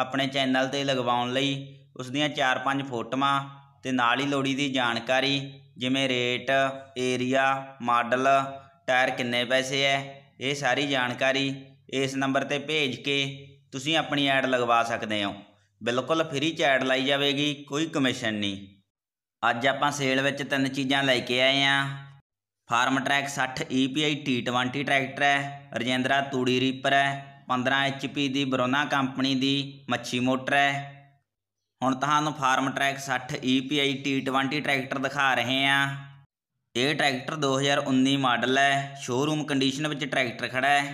ਆਪਣੇ ਚੈਨਲ ਤੇ ਲਗਵਾਉਣ ਲਈ ਉਸ ਦੀਆਂ 4-5 ਫੋਟੋਆਂ ਤੇ ਨਾਲ ਹੀ ਲੋੜੀ ਦੀ ਜਾਣਕਾਰੀ ਜਿਵੇਂ ਰੇਟ ਏਰੀਆ ਮਾਡਲ ਟਾਇਰ ਕਿੰਨੇ ਪੈਸੇ ਐ ਇਹ ਸਾਰੀ ਜਾਣਕਾਰੀ ਇਸ ਨੰਬਰ ਤੇ ਭੇਜ ਕੇ ਤੁਸੀਂ ਆਪਣੀ ਐਡ ਲਗਵਾ ਸਕਦੇ ਹੋ ਬਿਲਕੁਲ ਫ੍ਰੀ ਚ ਐਡ ਲਾਈ ਜਾਵੇਗੀ ਕੋਈ ਕਮਿਸ਼ਨ ਨਹੀਂ ਅੱਜ ਆਪਾਂ ਸੇਲ ਵਿੱਚ ਤਿੰਨ ਚੀਜ਼ਾਂ ਲੈ ਕੇ ਆਏ ਆਂ farm track 60 EPI T20 tractor ਹੈ ਰਜਿੰਦਰਾ ਤੂੜੀ ਰੀਪਰ ਹੈ 15 ਐਚਪੀ ਦੀ ਬਰੋਨਾ ਕੰਪਨੀ ਦੀ ਮੱਛੀ ਮੋਟਰ ਹੈ ਹੁਣ ਤੁਹਾਨੂੰ farm track 60 EPI T20 tractor ਦਿਖਾ ਰਹੇ ਆ ਇਹ ਟਰੈਕਟਰ 2019 ਮਾਡਲ ਹੈ ਸ਼ੋਰੂਮ ਕੰਡੀਸ਼ਨ ਵਿੱਚ ਟਰੈਕਟਰ ਖੜਾ ਹੈ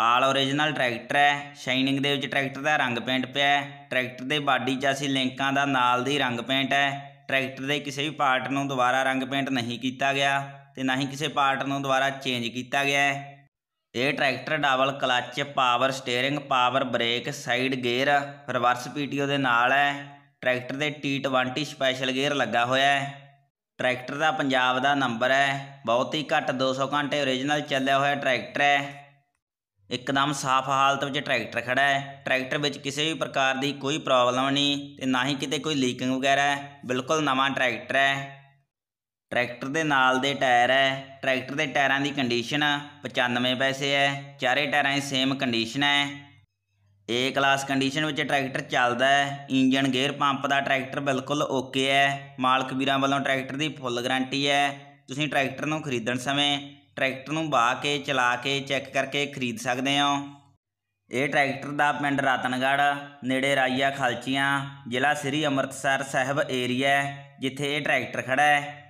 ਆਲ origignal ਟਰੈਕਟਰ ਹੈ ਸ਼ਾਈਨਿੰਗ ਦੇ ਵਿੱਚ ਟਰੈਕਟਰ ਦਾ ਰੰਗ ਪੇਂਟ ਪਿਆ ਹੈ ਟਰੈਕਟਰ ਦੇ ਬਾਡੀ 'ਚ ਅਸੀਂ ਲਿੰਕਾਂ ਦਾ ਨਾਲ ਦੀ ਰੰਗ ਪੇਂਟ ਹੈ ਟਰੈਕਟਰ ਦੇ ਕਿਸੇ ਵੀ ਪਾਰਟ ਨੂੰ ਦੁਬਾਰਾ ਰੰਗ ਪੇਂਟ ਨਹੀਂ ਕੀਤਾ ਗਿਆ ਤੇ ਨਾ ਹੀ ਕਿਸੇ ਪਾਰਟ ਨੂੰ ਦੁਬਾਰਾ ਚੇਂਜ ਕੀਤਾ ਗਿਆ ਹੈ ਇਹ ਟਰੈਕਟਰ ਡਬਲ ਕਲੱਚ ਪਾਵਰ ਸਟੀering power brake side gear reverse PTO ਦੇ ਨਾਲ ਹੈ ਟਰੈਕਟਰ ਦੇ T20 ਸਪੈਸ਼ਲ ਗੇਅਰ ਲੱਗਾ ਹੋਇਆ ਹੈ ਟਰੈਕਟਰ ਦਾ ਪੰਜਾਬ ਦਾ ਨੰਬਰ ਹੈ ਬਹੁਤ ਹੀ ਘੱਟ 200 ਘੰਟੇ origignal ਚੱਲਿਆ ਹੋਇਆ ਟਰੈਕਟਰ ਹੈ ਇੱਕਦਮ ਸਾਫ਼ ਹਾਲਤ ਵਿੱਚ ਟਰੈਕਟਰ ਖੜਾ ਹੈ ਟਰੈਕਟਰ ਵਿੱਚ ਕਿਸੇ ਵੀ ਪ੍ਰਕਾਰ ਦੀ ਕੋਈ ਪ੍ਰੋਬਲਮ ਨਹੀਂ ਤੇ ਨਾ ਹੀ ਕਿਤੇ ਕੋਈ ਲੀਕਿੰਗ ਵਗੈਰਾ ਹੈ ਬਿਲਕੁਲ ਨਵਾਂ ਟਰੈਕਟਰ ਹੈ ਟਰੈਕਟਰ ਦੇ ਨਾਲ ਦੇ ਟਾਇਰ ਹੈ ਟਰੈਕਟਰ ਦੇ ਟਾਇਰਾਂ ਦੀ ਕੰਡੀਸ਼ਨ 95 ਪੈਸੇ ਹੈ ਚਾਰੇ ਟਾਇਰਾਂ ਦੀ ਸੇਮ ਕੰਡੀਸ਼ਨ ਹੈ ਏ ਕਲਾਸ ਕੰਡੀਸ਼ਨ ਵਿੱਚ ਟਰੈਕਟਰ ਚੱਲਦਾ ਹੈ ਇੰਜਨ ਗੇਅਰ ਪੰਪ ਦਾ ਟਰੈਕਟਰ ਬਿਲਕੁਲ ਓਕੇ ਹੈ ਮਾਲਕ ਵੀਰਾਂ ਵੱਲੋਂ ਟਰੈਕਟਰ ਦੀ ਫੁੱਲ ਗਾਰੰਟੀ ਹੈ ਤੁਸੀਂ ਟਰੈਕਟਰ ਨੂੰ ਖਰੀਦਣ ਸਮੇਂ ਟਰੈਕਟਰ ਨੂੰ ਬਾਹ ਕੇ ਚਲਾ ਕੇ ਚੈੱਕ ਕਰਕੇ ਖਰੀਦ ਸਕਦੇ ਹੋ ਇਹ ਟਰੈਕਟਰ ਦਾ ਪਿੰਡ ਰਤਨਗੜ੍ਹ ਨੇੜੇ ਰਾਈਆ ਖਲਚੀਆਂ ਜ਼ਿਲ੍ਹਾ ਸ੍ਰੀ ਅੰਮ੍ਰਿਤਸਰ ਸਾਹਿਬ ਏਰੀਆ ਜਿੱਥੇ ਇਹ ਟਰੈਕਟਰ ਖੜਾ ਹੈ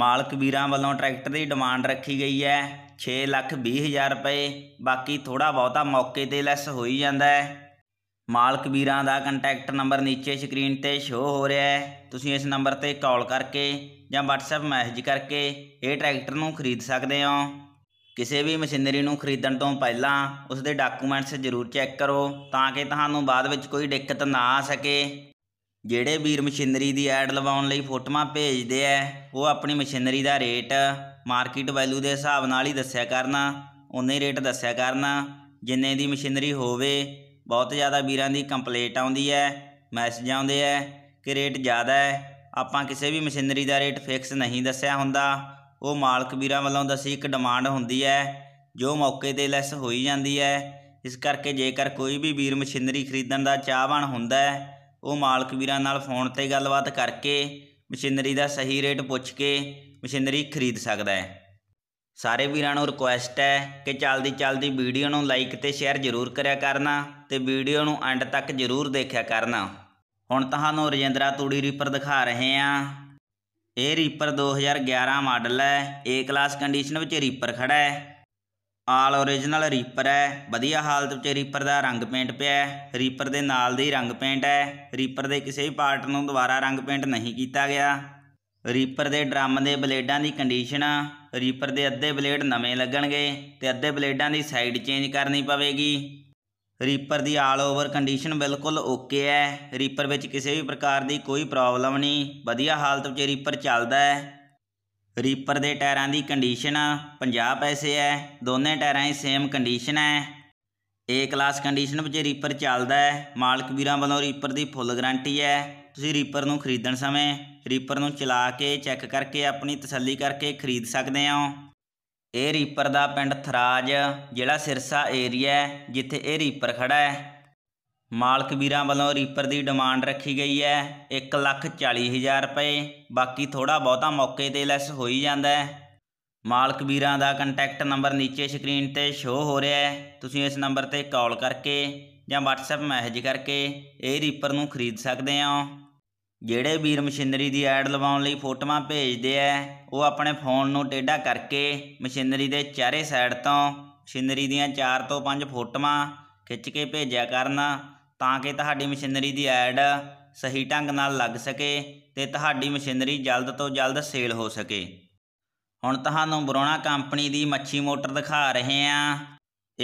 ਮਾਲਕ ਵੀਰਾਂ ਵੱਲੋਂ ਟਰੈਕਟਰ ਦੀ ਡਿਮਾਂਡ ਰੱਖੀ ਗਈ ਹੈ 6 ਲੱਖ 20 ਹਜ਼ਾਰ ਰੁਪਏ ਬਾਕੀ ਥੋੜਾ ਬਹੁਤਾ ਮੌਕੇ ਤੇ ਲੈਸ ਹੋਈ ਜਾਂਦਾ ਹੈ ਮਾਲਕ ਵੀਰਾਂ ਦਾ ਕੰਟੈਕਟ ਨੰਬਰ ਨੀਚੇ ਸਕਰੀਨ ਤੇ ਸ਼ੋ ਹੋ ਰਿਹਾ ਹੈ ਤੁਸੀਂ ਇਸ ਨੰਬਰ ਤੇ ਕਾਲ ਕਰਕੇ ਜਾਂ WhatsApp ਮੈਸੇਜ ਕਰਕੇ ਇਹ ਟਰੈਕਟਰ ਨੂੰ ਖਰੀਦ ਸਕਦੇ ਹੋ ਕਿਸੇ ਵੀ ਮਸ਼ੀਨਰੀ ਨੂੰ ਖਰੀਦਣ ਤੋਂ ਪਹਿਲਾਂ ਉਸ ਦੇ ਡਾਕੂਮੈਂਟਸ ਜ਼ਰੂਰ ਚੈੱਕ ਕਰੋ ਤਾਂ ਕਿ ਤੁਹਾਨੂੰ ਬਾਅਦ ਵਿੱਚ ਕੋਈ ਦਿੱਕਤ ਨਾ ਆ ਸਕੇ ਜਿਹੜੇ ਵੀਰ ਮਸ਼ੀਨਰੀ ਦੀ ਐਡ ਲਵਾਉਣ ਲਈ ਫੋਟੋਆਂ ਭੇਜਦੇ ਐ ਉਹ ਆਪਣੀ ਮਸ਼ੀਨਰੀ ਦਾ ਰੇਟ ਮਾਰਕੀਟ ਵੈਲਿਊ ਦੇ ਹਿਸਾਬ ਨਾਲ ਹੀ ਦੱਸਿਆ ਕਰਨਾ ਉਨੇ ਰੇਟ ਦੱਸਿਆ ਕਰਨਾ ਜਿੰਨੇ ਦੀ ਮਸ਼ੀਨਰੀ ਹੋਵੇ ਬਹੁਤ ਜ਼ਿਆਦਾ ਵੀਰਾਂ ਦੀ ਕੰਪਲੇਂਟ ਆਉਂਦੀ ਐ ਮੈਸੇਜ ਆਉਂਦੇ ਐ ਕਿ ਰੇਟ ਜ਼ਿਆਦਾ ਐ ਆਪਾਂ ਕਿਸੇ ਵੀ ਮਸ਼ੀਨਰੀ ਦਾ ਰੇਟ ਫਿਕਸ ਨਹੀਂ ਦੱਸਿਆ ਹੁੰਦਾ ਉਹ ਮਾਲਕ ਵੀਰਾਂ ਵੱਲੋਂ ਦੱਸੀ ਇੱਕ ਡਿਮਾਂਡ ਹੁੰਦੀ ਐ ਜੋ ਮੌਕੇ ਤੇ ਲੈਸ ਹੋਈ ਜਾਂਦੀ ਐ ਇਸ ਕਰਕੇ ਜੇਕਰ ਕੋਈ ਵੀ ਵੀਰ ਮਸ਼ੀਨਰੀ ਖਰੀਦਣ ਦਾ ਚਾਹਵਾਨ ਹੁੰਦਾ ਹੈ ਉਹ ਮਾਲਕ ਵੀਰਾਂ ਨਾਲ ਫੋਨ ਤੇ ਗੱਲਬਾਤ ਕਰਕੇ ਮਸ਼ੀਨਰੀ ਦਾ ਸਹੀ ਰੇਟ ਪੁੱਛ ਕੇ ਮਸ਼ੀਨਰੀ ਖਰੀਦ ਸਕਦਾ ਹੈ ਸਾਰੇ ਵੀਰਾਂ ਨੂੰ ਰਿਕੁਐਸਟ ਹੈ ਕਿ ਚੱਲਦੀ ਚੱਲਦੀ ਵੀਡੀਓ ਨੂੰ ਲਾਈਕ ਤੇ ਸ਼ੇਅਰ ਜ਼ਰੂਰ ਕਰਿਆ ਕਰਨਾ ਤੇ ਵੀਡੀਓ ਨੂੰ ਐਂਡ ਤੱਕ ਜ਼ਰੂਰ ਦੇਖਿਆ ਕਰਨਾ ਹੁਣ ਤੁਹਾਨੂੰ ਰਜਿੰਦਰਾ ਤੂੜੀ ਰੀਪਰ ਦਿਖਾ ਰਹੇ ਹਾਂ ਇਹ ਰੀਪਰ 2011 ਮਾਡਲ ਹੈ A ਕਲਾਸ ਕੰਡੀਸ਼ਨ ਵਿੱਚ ਰੀਪਰ ਖੜਾ ਹੈ ਆਲ ओरिजिनल ਰੀਪਰ ਹੈ ਵਧੀਆ ਹਾਲਤ ਵਿੱਚ ਰੀਪਰ ਦਾ ਰੰਗ ਪੇਂਟ ਪਿਆ ਹੈ ਰੀਪਰ ਦੇ ਨਾਲ ਦੇ ਰੰਗ ਪੇਂਟ ਹੈ ਰੀਪਰ ਦੇ ਕਿਸੇ ਵੀ ਪਾਰਟ ਨੂੰ ਦੁਬਾਰਾ ਰੰਗ ਪੇਂਟ ਨਹੀਂ ਕੀਤਾ ਗਿਆ ਰੀਪਰ ਦੇ ਡਰਮ ਦੇ ਬਲੇਡਾਂ ਦੀ ਕੰਡੀਸ਼ਨ ਰੀਪਰ ਦੇ ਅੱਧੇ ਬਲੇਡ ਨਵੇਂ ਲੱਗਣਗੇ ਤੇ ਅੱਧੇ ਬਲੇਡਾਂ ਦੀ ਸਾਈਡ ਚੇਂਜ ਕਰਨੀ ਪਵੇਗੀ ਰੀਪਰ ਦੀ ਆਲ ਓਵਰ ਕੰਡੀਸ਼ਨ ਬਿਲਕੁਲ ਓਕੇ ਹੈ ਰੀਪਰ ਵਿੱਚ ਕਿਸੇ ਵੀ ਪ੍ਰਕਾਰ ਦੀ ਕੋਈ ਪ੍ਰੋਬਲਮ ਨਹੀਂ ਵਧੀਆ ਹਾਲਤ ਵਿੱਚ ਰੀਪਰ ਚੱਲਦਾ ਹੈ ਰੀਪਰ ਦੇ ਟਾਇਰਾਂ ਦੀ ਕੰਡੀਸ਼ਨ 50 ਪੈਸੇ ਹੈ ਦੋਨੇ ਟਾਇਰਾਂ ਦੀ ਸੇਮ ਕੰਡੀਸ਼ਨ ਹੈ ਏ ਕਲਾਸ ਕੰਡੀਸ਼ਨ ਵਿੱਚ ਰੀਪਰ ਚੱਲਦਾ ਹੈ ਮਾਲਕ ਵੀਰਾਂ ਵੱਲੋਂ ਰੀਪਰ ਦੀ ਫੁੱਲ ਗਾਰੰਟੀ ਹੈ ਤੁਸੀਂ ਰੀਪਰ ਨੂੰ ਖਰੀਦਣ ਸਮੇਂ ਰੀਪਰ ਨੂੰ ਚਲਾ ਕੇ ਚੈੱਕ ਕਰਕੇ ਆਪਣੀ ਤਸੱਲੀ ਕਰਕੇ ਖਰੀਦ ਸਕਦੇ ਹੋ ਇਹ ਰੀਪਰ ਦਾ ਪਿੰਡ ਥਰਾਜ ਜਿਹੜਾ ਸਿਰਸਾ ਏਰੀਆ ਹੈ ਜਿੱਥੇ ਇਹ ਰੀਪਰ ਖੜਾ ਹੈ ਮਾਲਕ ਵੀਰਾਂ ਵੱਲੋਂ ਰੀਪਰ ਦੀ ਡਿਮਾਂਡ ਰੱਖੀ ਗਈ ਹੈ 140000 ਰੁਪਏ ਬਾਕੀ ਥੋੜਾ ਬਹੁਤਾ ਮੌਕੇ ਤੇ ਲੈਸ ਹੋਈ ਜਾਂਦਾ ਹੈ ਮਾਲਕ ਵੀਰਾਂ ਦਾ ਕੰਟੈਕਟ ਨੰਬਰ ਨੀਚੇ ਸਕਰੀਨ ਤੇ ਸ਼ੋ ਹੋ ਰਿਹਾ ਹੈ ਤੁਸੀਂ ਇਸ ਨੰਬਰ ਤੇ ਕਾਲ ਕਰਕੇ ਜਾਂ WhatsApp ਮੈਸੇਜ ਕਰਕੇ ਇਹ ਰੀਪਰ ਨੂੰ ਖਰੀਦ ਸਕਦੇ ਹੋ ਜਿਹੜੇ ਵੀਰ ਮਸ਼ੀਨਰੀ ਦੀ ਐਡ ਲਵਾਉਣ ਲਈ ਫੋਟੋਆਂ ਭੇਜਦੇ ਆ ਉਹ ਆਪਣੇ ਫੋਨ ਨੂੰ ਟੇਡਾ ਕਰਕੇ ਮਸ਼ੀਨਰੀ ਦੇ ਚਾਰੇ ਸਾਈਡ ਤੋਂ ਮਸ਼ੀਨਰੀ ਦੀਆਂ 4 ਤੋਂ 5 ਫੋਟੋਆਂ ਖਿੱਚ ਕੇ ਭੇਜਿਆ ਕਰਨਾ ਤਾਂ ਕਿ ਤੁਹਾਡੀ ਮਸ਼ੀਨਰੀ ਦੀ ਐਡ ਸਹੀ ਢੰਗ ਨਾਲ ਲੱਗ ਸਕੇ ਤੇ ਤੁਹਾਡੀ ਮਸ਼ੀਨਰੀ ਜਲਦ ਤੋਂ ਜਲਦ ਸੇਲ ਹੋ ਸਕੇ ਹੁਣ ਤੁਹਾਨੂੰ ਬਰੋਣਾ ਕੰਪਨੀ ਦੀ ਮੱਛੀ ਮੋਟਰ ਦਿਖਾ ਰਹੇ ਹਾਂ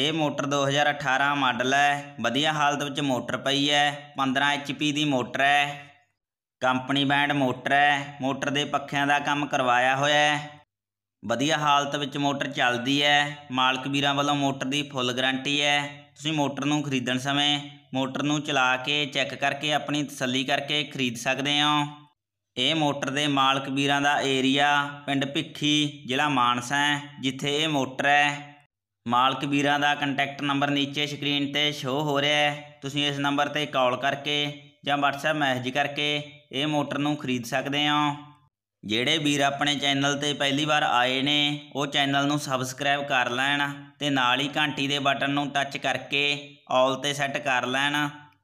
ਇਹ ਮੋਟਰ 2018 ਮਾਡਲ ਹੈ ਵਧੀਆ ਹਾਲਤ ਵਿੱਚ ਮੋਟਰ ਪਈ ਹੈ 15 ਐਚਪੀ ਦੀ ਮੋਟਰ ਹੈ ਕੰਪਨੀ ਬੈਂਡ ਮੋਟਰ ਹੈ ਮੋਟਰ ਦੇ ਪੱਖਿਆਂ ਦਾ ਕੰਮ ਕਰਵਾਇਆ ਹੋਇਆ ਹੈ ਵਧੀਆ ਹਾਲਤ ਵਿੱਚ ਮੋਟਰ ਚੱਲਦੀ ਹੈ ਮਾਲਕ ਵੀਰਾਂ ਵੱਲੋਂ ਮੋਟਰ ਦੀ ਫੁੱਲ ਗਾਰੰਟੀ ਹੈ ਤੁਸੀਂ ਮੋਟਰ ਨੂੰ ਖਰੀਦਣ ਸਮੇਂ ਮੋਟਰ ਨੂੰ ਚਲਾ ਕੇ ਚੈੱਕ ਕਰਕੇ ਆਪਣੀ ਤਸੱਲੀ ਕਰਕੇ ਖਰੀਦ ਸਕਦੇ ਹੋ ਇਹ ਮੋਟਰ ਦੇ ਮਾਲਕ ਵੀਰਾਂ ਦਾ ਏਰੀਆ ਪਿੰਡ ਭਿੱਖੀ ਜ਼ਿਲ੍ਹਾ ਮਾਨਸਾ ਹੈ ਜਿੱਥੇ ਇਹ ਮੋਟਰ ਹੈ ਮਾਲਕ ਵੀਰਾਂ ਦਾ ਕੰਟੈਕਟ ਨੰਬਰ ਨੀਚੇ ਸਕਰੀਨ ਤੇ ਸ਼ੋ ਹੋ ਰਿਹਾ ਹੈ ਤੁਸੀਂ ਇਸ ਨੰਬਰ ਤੇ ਕਾਲ ਕਰਕੇ ਜਾਂ WhatsApp ਮੈਸੇਜ ਕਰਕੇ ਇਹ ਮੋਟਰ ਨੂੰ ਖਰੀਦ ਸਕਦੇ ਹੋ ਜਿਹੜੇ ਵੀਰ ਆਪਣੇ ਚੈਨਲ ਤੇ ਪਹਿਲੀ ਵਾਰ ਆਏ ਨੇ ਉਹ ਚੈਨਲ ਨੂੰ ਸਬਸਕ੍ਰਾਈਬ ਕਰ ਲੈਣ ਤੇ ਨਾਲ ਹੀ ਘੰਟੀ ਦੇ ਬਟਨ ਨੂੰ ਟੱਚ ਕਰਕੇ ਆਲ ਤੇ ਸੈੱਟ ਕਰ ਲੈਣ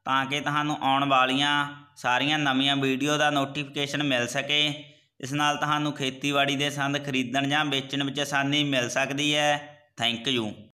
ਤਾਂ ਕਿ ਤੁਹਾਨੂੰ ਆਉਣ ਵਾਲੀਆਂ ਸਾਰੀਆਂ ਨਵੀਆਂ ਵੀਡੀਓ ਦਾ ਨੋਟੀਫਿਕੇਸ਼ਨ ਮਿਲ ਸਕੇ ਇਸ ਨਾਲ ਤੁਹਾਨੂੰ ਖੇਤੀਬਾੜੀ ਦੇ ਸੰਦ ਖਰੀਦਣ ਜਾਂ ਵੇਚਣ ਵਿੱਚ ਆਸਾਨੀ ਮਿਲ ਸਕਦੀ ਹੈ ਥੈਂਕ ਯੂ